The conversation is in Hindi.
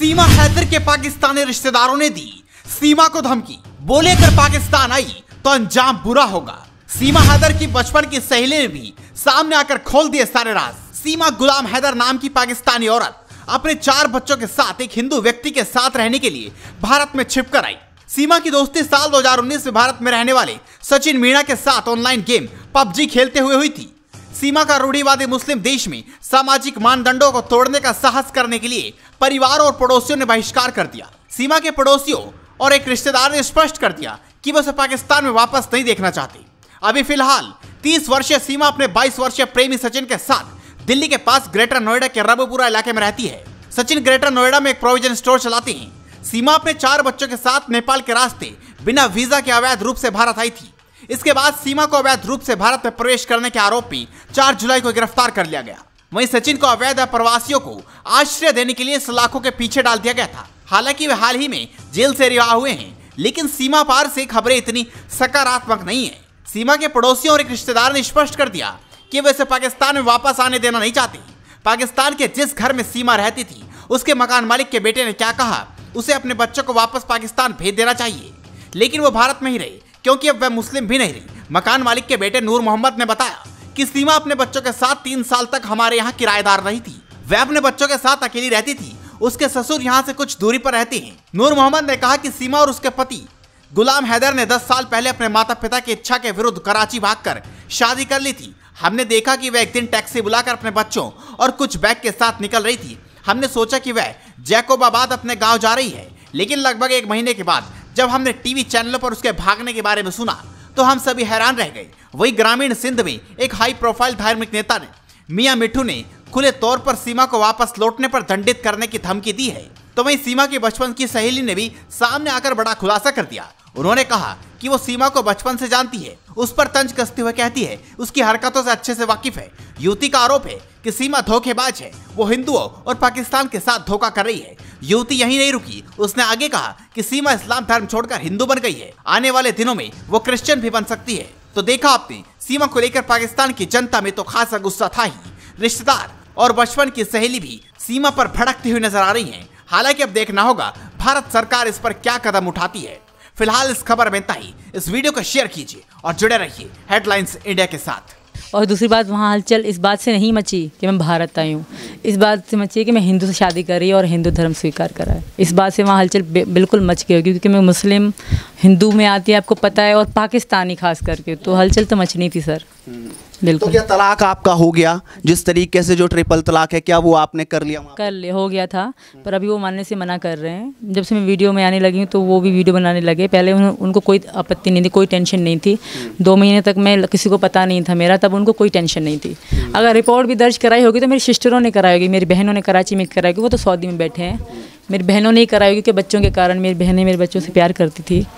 सीमा हैदर के पाकिस्तानी रिश्तेदारों ने दी सीमा को धमकी बोले अगर पाकिस्तान आई तो अंजाम बुरा होगा सीमा हैदर की बचपन की सहेली ने भी सामने आकर खोल दिए सारे राज सीमा गुलाम हैदर नाम की पाकिस्तानी औरत अपने चार बच्चों के साथ एक हिंदू व्यक्ति के साथ रहने के लिए भारत में छिपकर आई सीमा की दोस्ती साल 2019 में भारत में रहने वाले सचिन मीणा के साथ ऑनलाइन गेम पबजी खेलते हुए हुई थी सीमा का रूढ़ीवादी मुस्लिम देश में सामाजिक मानदंडों को तोड़ने का साहस करने के लिए परिवार और पड़ोसियों ने बहिष्कार कर दिया सीमा के पड़ोसियों और एक रिश्तेदार ने स्पष्ट कर दिया कि वह पाकिस्तान में वापस नहीं देखना चाहते अभी फिलहाल तीस वर्षीय सीमा अपने बाईस वर्षीय प्रेमी सचिन के साथ दिल्ली के पास ग्रेटर नोएडा के रबपुरा इलाके में रहती है सचिन ग्रेटर नोएडा में एक प्रोविजन स्टोर चलाते हैं सीमा अपने चार बच्चों के साथ नेपाल के रास्ते बिना वीजा के अवैध रूप से भारत आई थी इसके बाद सीमा को अवैध रूप से भारत में प्रवेश करने के आरोपी 4 जुलाई को गिरफ्तार कर लिया गया वहीं सचिन को अवैध प्रवासियों को आश्रय देने के लिए सलाखों के पीछे डाल दिया गया था हालांकि वे हाल ही में जेल से रिहा हुए हैं लेकिन सीमा पार से खबरें इतनी सकारात्मक नहीं है सीमा के पड़ोसियों और एक रिश्तेदार ने स्पष्ट कर दिया कि वे इसे पाकिस्तान में वापस आने देना नहीं चाहते पाकिस्तान के जिस घर में सीमा रहती थी उसके मकान मालिक के बेटे ने क्या कहा उसे अपने बच्चों को वापस पाकिस्तान भेज देना चाहिए लेकिन वो भारत में ही रहे क्योंकि अब वह मुस्लिम भी नहीं रही मकान मालिक के बेटे नूर मोहम्मद ने बताया कि सीमा अपने बच्चों के साथ तीन साल तक हमारे यहाँ किराएदार रही थी वह अपने बच्चों के साथ अकेली रहती थी उसके ससुर यहाँ से कुछ दूरी पर रहते हैं नूर मोहम्मद ने कहा कि सीमा और उसके पति गुलाम हैदर ने 10 साल पहले अपने माता पिता की इच्छा के विरुद्ध कराची भागकर शादी कर ली थी हमने देखा कि वह एक दिन टैक्सी बुलाकर अपने बच्चों और कुछ बैग के साथ निकल रही थी हमने सोचा कि वह जैकोबाबाद अपने गाँव जा रही है लेकिन लगभग एक महीने के बाद जब हमने टीवी चैनलों पर उसके भागने के बारे में सुना तो हम सभी हैरान रह गए वही ग्रामीण सिंध में एक हाई प्रोफाइल धार्मिक नेता ने मियाँ मिठू ने खुले तौर पर सीमा को वापस लौटने पर दंडित करने की धमकी दी है तो वही सीमा की बचपन की सहेली ने भी सामने आकर बड़ा खुलासा कर दिया उन्होंने कहा कि वो सीमा को बचपन से जानती है उस पर तंज कसते हुए कहती है उसकी हरकतों से अच्छे से वाकिफ है युवती का आरोप है कि सीमा धोखेबाज है वो हिंदुओं और पाकिस्तान के साथ धोखा कर रही है युवती यही नहीं रुकी उसने आगे कहा कि सीमा इस्लाम धर्म छोड़कर हिंदू बन गई है आने वाले दिनों में वो क्रिश्चियन भी बन सकती है तो देखा आपने सीमा को लेकर पाकिस्तान की जनता में तो खासा गुस्सा था ही रिश्तेदार और बचपन की सहेली भी सीमा पर भड़कती हुई नजर आ रही है हालांकि अब देखना होगा भारत सरकार इस पर क्या कदम उठाती है फिलहाल इस खबर में इतना ही इस वीडियो को शेयर कीजिए और जुड़े रहिए हेडलाइंस इंडिया के साथ और दूसरी बात वहाँ हलचल इस बात से नहीं मची कि मैं भारत आई हूँ इस बात से मची कि मैं हिंदू से शादी कर रही और हिंदू धर्म स्वीकार कर रहा है इस बात से वहाँ हलचल बिल्कुल मच गई क्योंकि मैं मुस्लिम हिंदू में आती है आपको पता है और पाकिस्तानी खास करके तो हलचल तो मचनी थी सर हम्म। बिल्कुल तो क्या तलाक आपका हो गया जिस तरीके से जो ट्रिपल तलाक है क्या वो आपने कर लिया कर लिया हो गया था पर अभी वो मानने से मना कर रहे हैं जब से मैं वीडियो में आने लगी हूँ तो वो भी वीडियो बनाने लगे पहले उन, उनको कोई आपत्ति नहीं थी कोई टेंशन नहीं थी हम्म। दो महीने तक मैं किसी को पता नहीं था मेरा तब उनको कोई टेंशन नहीं थी हम्म। अगर रिपोर्ट भी दर्ज कराई होगी तो मेरी सिस्टरों ने कराई होगी मेरी बहनों ने कराची में कराई होगी वो तो सऊदी में बैठे हैं मेरी बहनों ने ही कराई होगी कि बच्चों के कारण मेरी बहनें मेरे बच्चों से प्यार करती थी